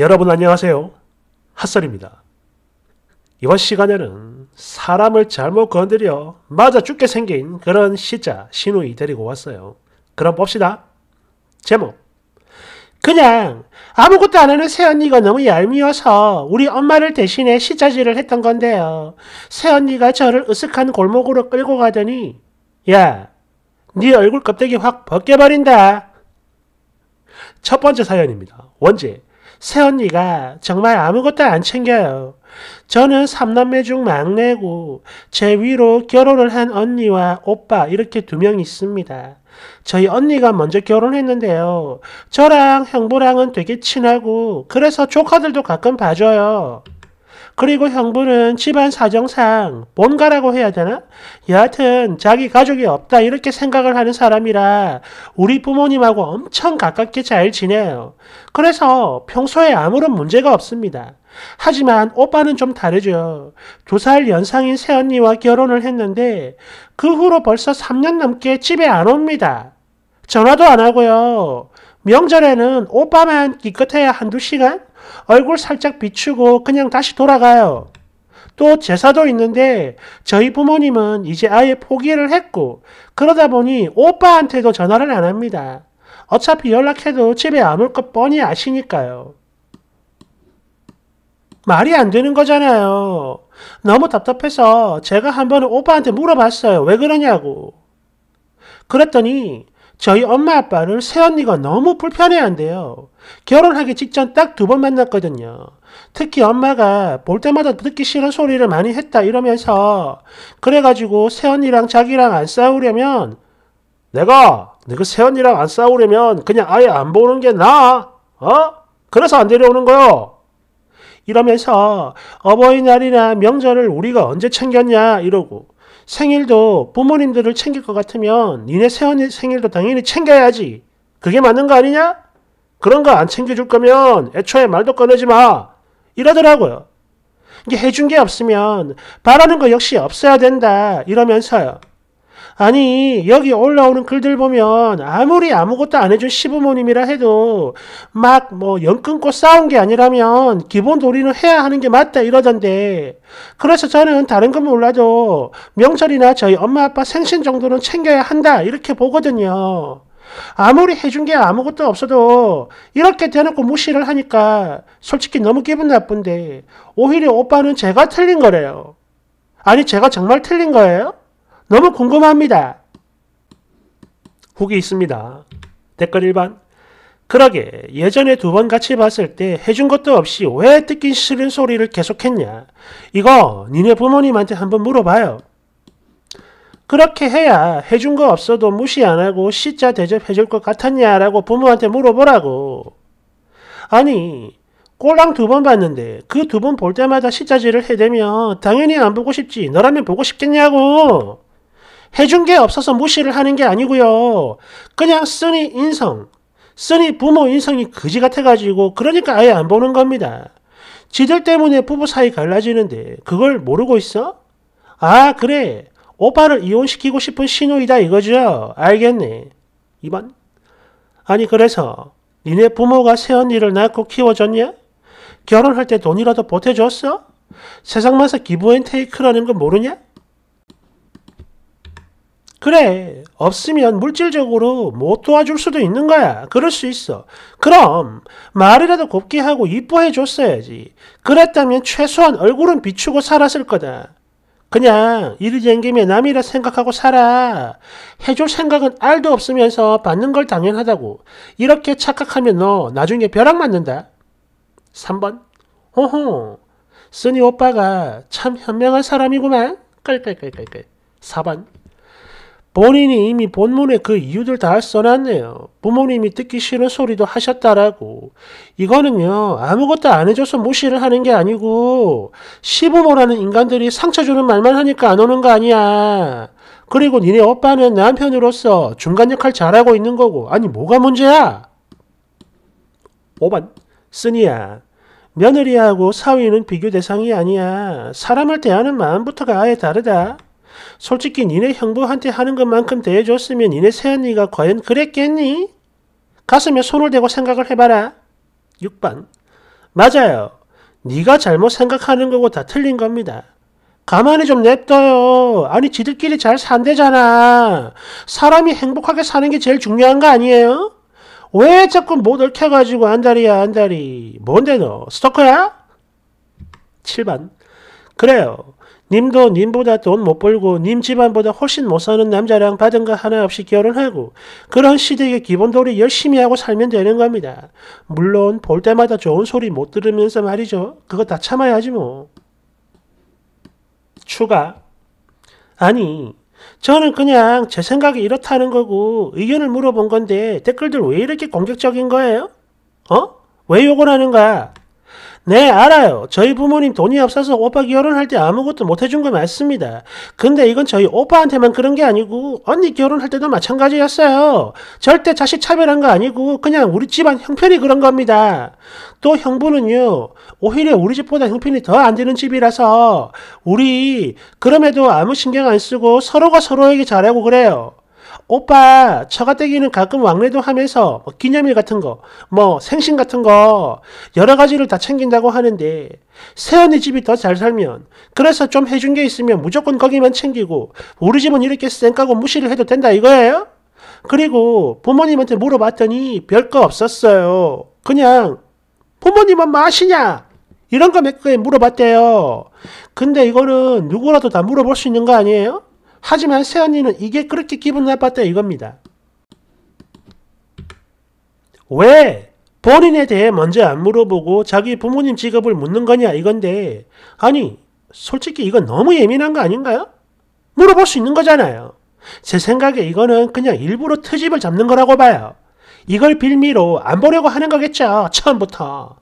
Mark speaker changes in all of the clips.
Speaker 1: 여러분 안녕하세요. 핫설입니다. 이번 시간에는 사람을 잘못 건드려 맞아 죽게 생긴 그런 시자 신우이 데리고 왔어요. 그럼 봅시다. 제목 그냥 아무것도 안 하는 새언니가 너무 얄미워서 우리 엄마를 대신해 시자질을 했던 건데요. 새언니가 저를 으슥한 골목으로 끌고 가더니 야, 네 얼굴 껍데기 확 벗겨버린다. 첫 번째 사연입니다. 원제 새언니가 정말 아무것도 안 챙겨요. 저는 삼남매 중 막내고 제 위로 결혼을 한 언니와 오빠 이렇게 두 명 있습니다. 저희 언니가 먼저 결혼했는데요. 저랑 형부랑은 되게 친하고 그래서 조카들도 가끔 봐줘요. 그리고 형부는 집안 사정상 뭔가라고 해야 되나? 여하튼 자기 가족이 없다 이렇게 생각을 하는 사람이라 우리 부모님하고 엄청 가깝게 잘 지내요. 그래서 평소에 아무런 문제가 없습니다. 하지만 오빠는 좀 다르죠. 두 살 연상인 새언니와 결혼을 했는데 그 후로 벌써 3년 넘게 집에 안 옵니다. 전화도 안 하고요. 명절에는 오빠만 기껏해야 한두 시간? 얼굴 살짝 비추고 그냥 다시 돌아가요. 또 제사도 있는데 저희 부모님은 이제 아예 포기를 했고 그러다 보니 오빠한테도 전화를 안 합니다. 어차피 연락해도 집에 안올것 뻔히 아시니까요. 말이 안 되는 거잖아요. 너무 답답해서 제가 한번 오빠한테 물어봤어요. 왜 그러냐고. 그랬더니 저희 엄마 아빠를 새언니가 너무 불편해한대요. 결혼하기 직전 딱 두 번 만났거든요. 특히 엄마가 볼 때마다 듣기 싫은 소리를 많이 했다 이러면서 그래가지고 세언니랑 자기랑 안 싸우려면 내가 내가 세언니랑 안 싸우려면 그냥 아예 안 보는 게 나아 어? 그래서 안 데려오는 거요 이러면서 어버이날이나 명절을 우리가 언제 챙겼냐 이러고 생일도 부모님들을 챙길 것 같으면 니네 세언니 생일도 당연히 챙겨야지 그게 맞는 거 아니냐? 그런 거 안 챙겨줄 거면 애초에 말도 꺼내지 마. 이러더라고요. 이게 해준 게 없으면 바라는 거 역시 없어야 된다. 이러면서요. 아니, 여기 올라오는 글들 보면 아무리 아무것도 안 해준 시부모님이라 해도 막 뭐연 끊고 싸운 게 아니라면 기본 도리는 해야 하는 게 맞다 이러던데. 그래서 저는 다른 건 몰라도 명절이나 저희 엄마 아빠 생신 정도는 챙겨야 한다. 이렇게 보거든요. 아무리 해준 게 아무것도 없어도 이렇게 대놓고 무시를 하니까 솔직히 너무 기분 나쁜데 오히려 오빠는 제가 틀린 거래요. 아니 제가 정말 틀린 거예요? 너무 궁금합니다. 후기 있습니다. 댓글 1번 그러게 예전에 두 번 같이 봤을 때 해준 것도 없이 왜 듣기 싫은 소리를 계속했냐. 이거 니네 부모님한테 한번 물어봐요. 그렇게 해야 해준 거 없어도 무시 안 하고 시자 대접해줄 것 같았냐라고 부모한테 물어보라고. 아니, 꼴랑 두 번 봤는데 그 두 번 볼 때마다 시자질을 해대면 당연히 안 보고 싶지 너라면 보고 싶겠냐고. 해준 게 없어서 무시를 하는 게 아니고요. 그냥 쓰니 인성, 쓰니 부모 인성이 그지 같아가지고 그러니까 아예 안 보는 겁니다. 지들 때문에 부부 사이 갈라지는데 그걸 모르고 있어? 아 그래 오빠를 이혼시키고 싶은 신우이다 이거죠. 알겠니? 2번. 아니 그래서 니네 부모가 새언니를 낳고 키워줬냐? 결혼할 때 돈이라도 보태줬어? 세상만사 기부앤테이크라는 거 모르냐? 그래, 없으면 물질적으로 못 도와줄 수도 있는 거야. 그럴 수 있어. 그럼 말이라도 곱게 하고 이뻐해 줬어야지. 그랬다면 최소한 얼굴은 비추고 살았을 거다. 그냥 이리 쟁김에 남이라 생각하고 살아. 해줄 생각은 알도 없으면서 받는 걸 당연하다고. 이렇게 착각하면 너 나중에 벼락 맞는다. 3번. 호호. 쓰니 오빠가 참 현명한 사람이구만. 깔깔깔깔깔. 4번. 본인이 이미 본문에 그 이유들 다 써놨네요. 부모님이 듣기 싫은 소리도 하셨다라고. 이거는요, 아무것도 안 해줘서 무시를 하는 게 아니고, 시부모라는 인간들이 상처 주는 말만 하니까 안 오는 거 아니야. 그리고 니네 오빠는 남편으로서 중간 역할 잘하고 있는 거고, 아니, 뭐가 문제야? 5번, 쓰니야. 며느리하고 사위는 비교 대상이 아니야. 사람을 대하는 마음부터가 아예 다르다. 솔직히 니네 형부한테 하는 것만큼 대해줬으면 니네 새언니가 과연 그랬겠니? 가슴에 손을 대고 생각을 해봐라. 6번 맞아요. 니가 잘못 생각하는 거고 다 틀린 겁니다. 가만히 좀 냅둬요. 아니 지들끼리 잘 산대잖아. 사람이 행복하게 사는 게 제일 중요한 거 아니에요? 왜 자꾸 못 얽혀가지고 안달이야 안달이. 뭔데 너 스토커야? 7번 그래요. 님도 님보다 돈 못 벌고 님 집안보다 훨씬 못 사는 남자랑 받은 거 하나 없이 결혼하고 그런 시댁의 기본도리 열심히 하고 살면 되는 겁니다. 물론 볼 때마다 좋은 소리 못 들으면서 말이죠. 그거 다 참아야지 뭐. 추가 아니 저는 그냥 제 생각이 이렇다는 거고 의견을 물어본 건데 댓글들 왜 이렇게 공격적인 거예요? 어? 왜 욕을 하는가? 네, 알아요. 저희 부모님 돈이 없어서 오빠 결혼할 때 아무것도 못 해준 거 맞습니다. 근데 이건 저희 오빠한테만 그런 게 아니고 언니 결혼할 때도 마찬가지였어요. 절대 자식 차별한 거 아니고 그냥 우리 집안 형편이 그런 겁니다. 또 형부는요. 오히려 우리 집보다 형편이 더 안 되는 집이라서 우리 그럼에도 아무 신경 안 쓰고 서로가 서로에게 잘하고 그래요. 오빠 처가댁이는 가끔 왕래도 하면서 뭐 기념일 같은 거, 뭐 생신 같은 거 여러 가지를 다 챙긴다고 하는데 새언니 집이 더 잘 살면 그래서 좀 해준 게 있으면 무조건 거기만 챙기고 우리 집은 이렇게 쌩까고 무시를 해도 된다 이거예요? 그리고 부모님한테 물어봤더니 별 거 없었어요. 그냥 부모님은 마시냐? 뭐 이런 거 몇 개 물어봤대요. 근데 이거는 누구라도 다 물어볼 수 있는 거 아니에요? 하지만 새언니는 이게 그렇게 기분 나빴다 이겁니다. 왜 본인에 대해 먼저 안 물어보고 자기 부모님 직업을 묻는 거냐 이건데 아니 솔직히 이건 너무 예민한 거 아닌가요? 물어볼 수 있는 거잖아요. 제 생각에 이거는 그냥 일부러 트집을 잡는 거라고 봐요. 이걸 빌미로 안 보려고 하는 거겠죠. 처음부터.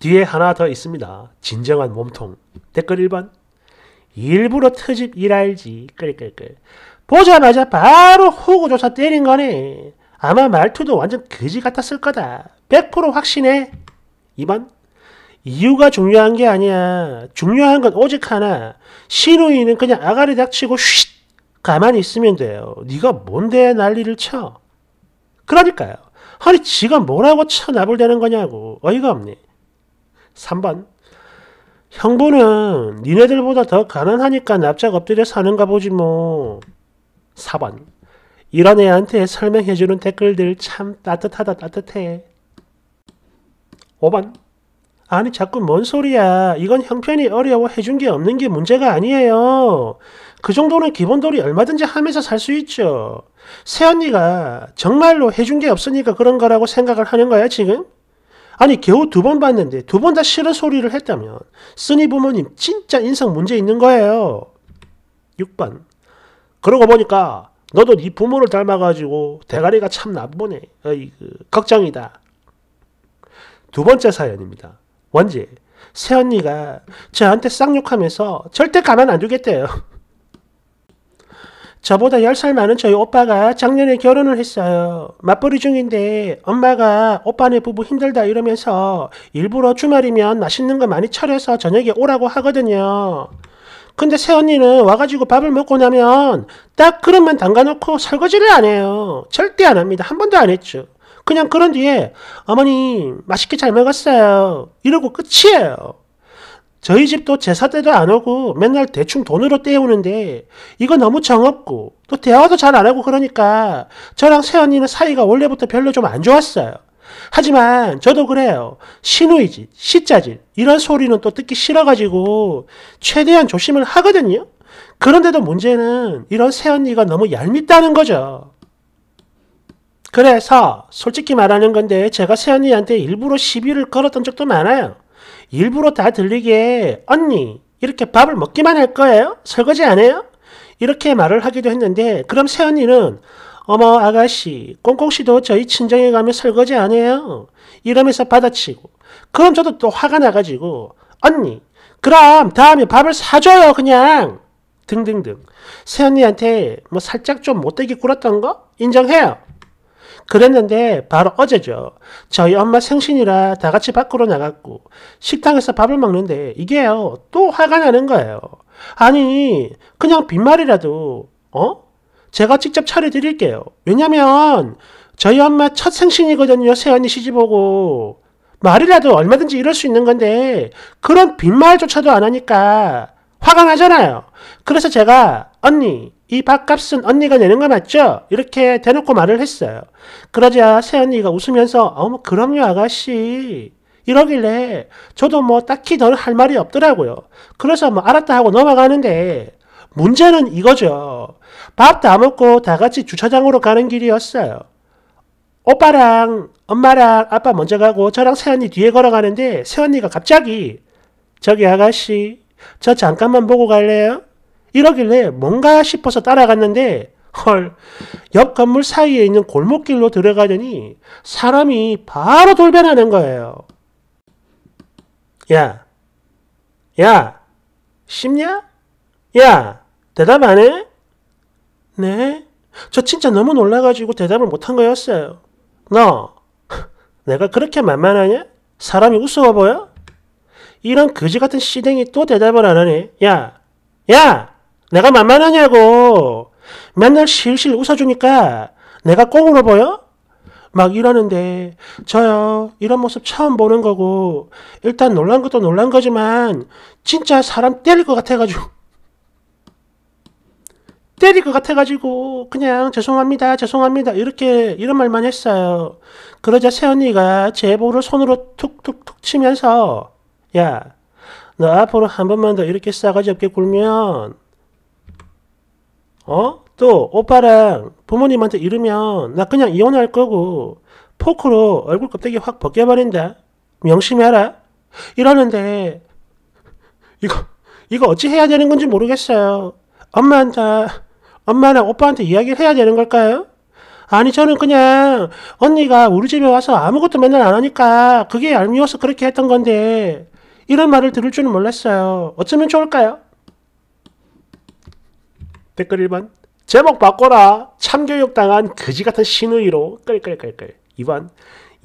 Speaker 1: 뒤에 하나 더 있습니다. 진정한 몸통. 댓글 1번. 일부러 트집 일할지 끌끌끌 보자마자 바로 호구조사 때린 거네 아마 말투도 완전 그지 같았을 거다 100% 확신해 2번 이유가 중요한 게 아니야 중요한 건 오직 하나 신우이는 그냥 아가리 닥치고 쉿 가만히 있으면 돼요 네가 뭔데 난리를 쳐 그러니까요 아니 지가 뭐라고 쳐나불대는 거냐고 어이가 없네 3번 형부는 니네들보다 더 가난하니까 납작 엎드려 사는가 보지 뭐. 4번. 이런 애한테 설명해주는 댓글들 참 따뜻하다 따뜻해. 5번. 아니 자꾸 뭔 소리야. 이건 형편이 어려워 해준 게 없는 게 문제가 아니에요. 그 정도는 기본돌이 얼마든지 하면서 살 수 있죠. 새언니가 정말로 해준 게 없으니까 그런 거라고 생각을 하는 거야 지금? 아니 겨우 두 번 봤는데 두 번 다 싫은 소리를 했다면 쓰니 부모님 진짜 인성 문제 있는 거예요. 6번 그러고 보니까 너도 네 부모를 닮아가지고 대가리가 참 나쁘네. 어이그 걱정이다. 두 번째 사연입니다. 원지 새언니가 저한테 쌍욕하면서 절대 가만 안 두겠대요. 저보다 10살 많은 저희 오빠가 작년에 결혼을 했어요. 맞벌이 중인데 엄마가 오빠네 부부 힘들다 이러면서 일부러 주말이면 맛있는 거 많이 차려서 저녁에 오라고 하거든요. 근데 새언니는 와가지고 밥을 먹고 나면 딱 그릇만 담가놓고 설거지를 안 해요. 절대 안 합니다. 한 번도 안 했죠. 그냥 그런 뒤에 어머니 맛있게 잘 먹었어요. 이러고 끝이에요. 저희 집도 제사 때도 안 오고 맨날 대충 돈으로 때우는데 이거 너무 정없고 또 대화도 잘 안 하고 그러니까 저랑 새언니는 사이가 원래부터 별로 좀 안 좋았어요. 하지만 저도 그래요. 신우이지시짜질 이런 소리는 또 듣기 싫어가지고 최대한 조심을 하거든요. 그런데도 문제는 이런 새언니가 너무 얄밉다는 거죠. 그래서 솔직히 말하는 건데 제가 새언니한테 일부러 시비를 걸었던 적도 많아요. 일부러 다 들리게 언니 이렇게 밥을 먹기만 할 거예요? 설거지 안 해요? 이렇게 말을 하기도 했는데 그럼 새언니는 어머 아가씨 꽁꽁씨도 저희 친정에 가면 설거지 안 해요 이러면서 받아치고 그럼 저도 또 화가 나가지고 언니 그럼 다음에 밥을 사줘요 그냥 등등등 새언니한테 뭐 살짝 좀 못되게 굴었던 거 인정해요 그랬는데 바로 어제죠. 저희 엄마 생신이라 다 같이 밖으로 나갔고 식당에서 밥을 먹는데 이게요. 또 화가 나는 거예요. 아니 그냥 빈말이라도 어? 제가 직접 차려드릴게요. 왜냐면 저희 엄마 첫 생신이거든요. 세연이 시집오고 말이라도 얼마든지 이럴 수 있는 건데 그런 빈말조차도 안 하니까 화가 나잖아요. 그래서 제가 언니 이 밥값은 언니가 내는 거 맞죠? 이렇게 대놓고 말을 했어요. 그러자 새언니가 웃으면서 어머 뭐 그럼요 아가씨 이러길래 저도 뭐 딱히 더 할 말이 없더라고요. 그래서 뭐 알았다 하고 넘어가는데 문제는 이거죠. 밥 다 먹고 다 같이 주차장으로 가는 길이었어요. 오빠랑 엄마랑 아빠 먼저 가고 저랑 새언니 뒤에 걸어가는데 새언니가 갑자기 저기 아가씨 저 잠깐만 보고 갈래요? 이러길래 뭔가 싶어서 따라갔는데 헐, 옆 건물 사이에 있는 골목길로 들어가더니 사람이 바로 돌변하는 거예요. 야, 야, 쉽냐? 야, 대답 안 해? 네? 저 진짜 너무 놀라가지고 대답을 못한 거였어요. 너, 내가 그렇게 만만하냐? 사람이 우스워 보여? 이런 거지 같은 시댕이 또 대답을 안 하네. 야, 야! 내가 만만하냐고. 맨날 실실 웃어주니까 내가 꽁으로 보여? 막 이러는데 저요 이런 모습 처음 보는 거고 일단 놀란 것도 놀란 거지만 진짜 사람 때릴 것 같아가지고 때릴 것 같아가지고 그냥 죄송합니다 죄송합니다 이렇게 이런 말만 했어요 그러자 새언니가 제보를 손으로 툭툭툭 치면서 야 너 앞으로 한 번만 더 이렇게 싸가지 없게 굴면 어? 또 오빠랑 부모님한테 이르면 나 그냥 이혼할 거고 포크로 얼굴 껍데기 확 벗겨버린다. 명심해라. 이러는데 이거 이거 어찌 해야 되는 건지 모르겠어요. 엄마한테 엄마나 오빠한테 이야기를 해야 되는 걸까요? 아니 저는 그냥 언니가 우리 집에 와서 아무것도 맨날 안 하니까 그게 얄미워서 그렇게 했던 건데 이런 말을 들을 줄은 몰랐어요. 어쩌면 좋을까요? 댓글 1번 제목 바꿔라 참교육 당한 거지같은 신우이로 끌끌끌끌 2번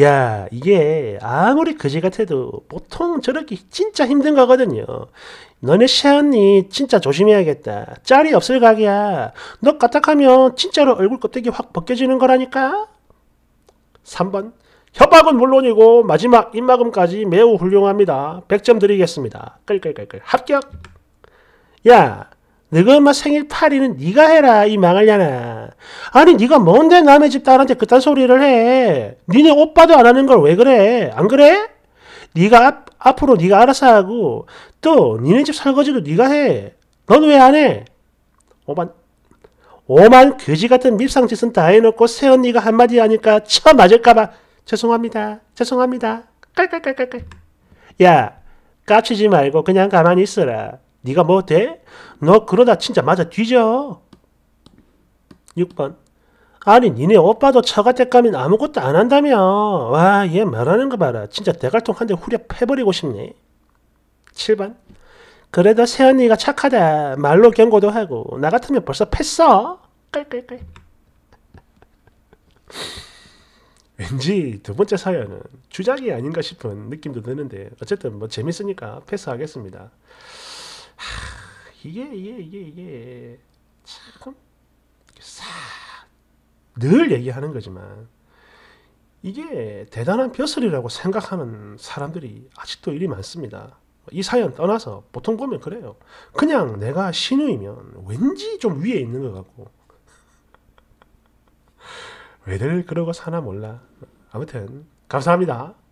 Speaker 1: 야 이게 아무리 거지 같아도 보통 저렇게 진짜 힘든 거거든요 너네 시언니 진짜 조심해야겠다 짤이 없을 각이야 너 까딱하면 진짜로 얼굴 껍데기 확 벗겨지는 거라니까 3번 협박은 물론이고 마지막 입막음까지 매우 훌륭합니다 100점 드리겠습니다 끌끌끌끌 합격 야 내가 엄마 뭐 생일 파리는 네가 해라 이 망할려나 아니 네가 뭔데 남의 집 딸한테 그딴 소리를 해 니네 오빠도 안 하는 걸 왜 그래 안 그래? 네가 앞, 앞으로 네가 알아서 하고 또 니네 집 설거지도 네가 해넌 왜 안 해? 오만 오만 교지 같은 밉상 짓은 다 해놓고 새언니가 한마디 하니까 처 맞을까봐 죄송합니다 죄송합니다 깔깔깔깔깔 야 까치지 말고 그냥 가만히 있어라 네가 뭐 돼? 너 그러다 진짜 맞아 뒤져. 6번. 아니 니네 오빠도 처가댁 가면 아무것도 안 한다며. 와얘 말하는 거 봐라. 진짜 대갈통 한 대 후려 패버리고 싶네. 7번. 그래도 세연이가 착하다. 말로 경고도 하고. 나 같으면 벌써 패어. 끌끌끌. 왠지 두 번째 사연은 주작이 아닌가 싶은 느낌도 드는데 어쨌든 뭐 재밌으니까 패스하겠습니다. 이게 이게 이게 이게 참 늘 얘기하는 거지만 이게 대단한 벼슬이라고 생각하는 사람들이 아직도 일이 많습니다. 이 사연 떠나서 보통 보면 그래요. 그냥 내가 신우이면 왠지 좀 위에 있는 것 같고 왜들 그러고 사나 몰라. 아무튼 감사합니다.